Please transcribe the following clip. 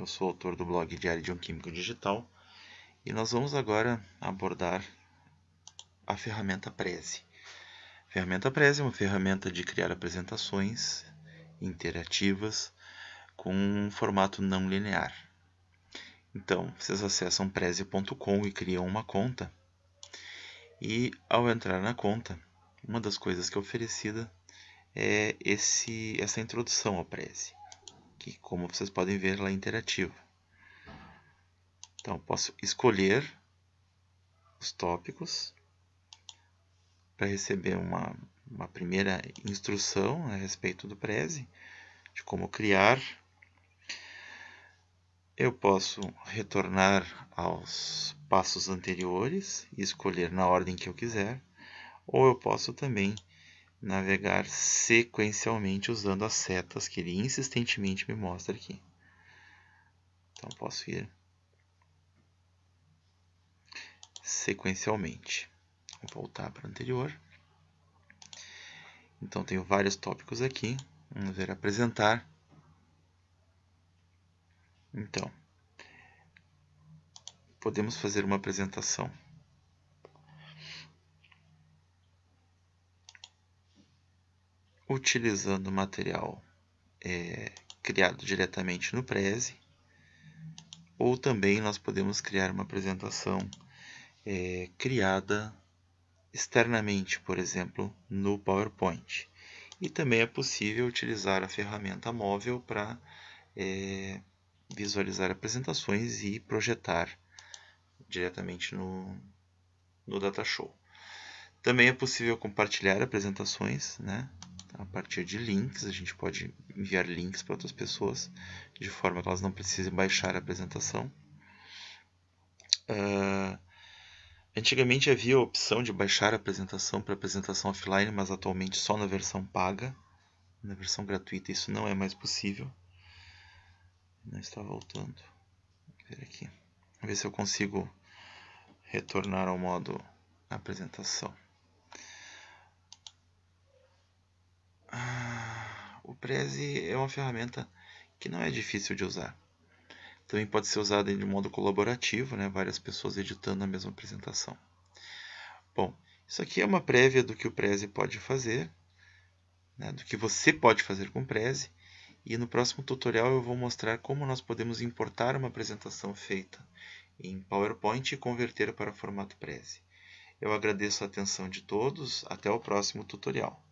Eu sou autor do blog Diário de um Químico Digital e nós vamos agora abordar a ferramenta Prezi. A ferramenta Prezi é uma ferramenta de criar apresentações interativas com um formato não linear. Então, vocês acessam prezi.com e criam uma conta. E ao entrar na conta, uma das coisas que é oferecida é esse, essa introdução ao Prezi que como vocês podem ver ela é interativa. Então posso escolher os tópicos para receber uma, uma primeira instrução a respeito do Prezi, de como criar. Eu posso retornar aos passos anteriores e escolher na ordem que eu quiser, ou eu posso também navegar sequencialmente usando as setas que ele insistentemente me mostra aqui. Então posso ir sequencialmente. Vou voltar para o anterior. Então tenho vários tópicos aqui. Vamos ver apresentar. Então, podemos fazer uma apresentação. utilizando material é, criado diretamente no Prezi, ou também nós podemos criar uma apresentação é, criada externamente, por exemplo, no PowerPoint. E também é possível utilizar a ferramenta móvel para é, visualizar apresentações e projetar diretamente no, no Datashow. Também é possível compartilhar apresentações, né? a partir de links, a gente pode enviar links para outras pessoas, de forma que elas não precisem baixar a apresentação. Uh, antigamente havia a opção de baixar a apresentação para apresentação offline, mas atualmente só na versão paga. Na versão gratuita isso não é mais possível. Não está voltando. Vou ver aqui. Vou ver se eu consigo retornar ao modo apresentação. Prezi é uma ferramenta que não é difícil de usar. Também pode ser usada de modo colaborativo, né? várias pessoas editando a mesma apresentação. Bom, isso aqui é uma prévia do que o Prezi pode fazer, né? do que você pode fazer com o Prezi. E no próximo tutorial eu vou mostrar como nós podemos importar uma apresentação feita em PowerPoint e converter para formato Prezi. Eu agradeço a atenção de todos. Até o próximo tutorial.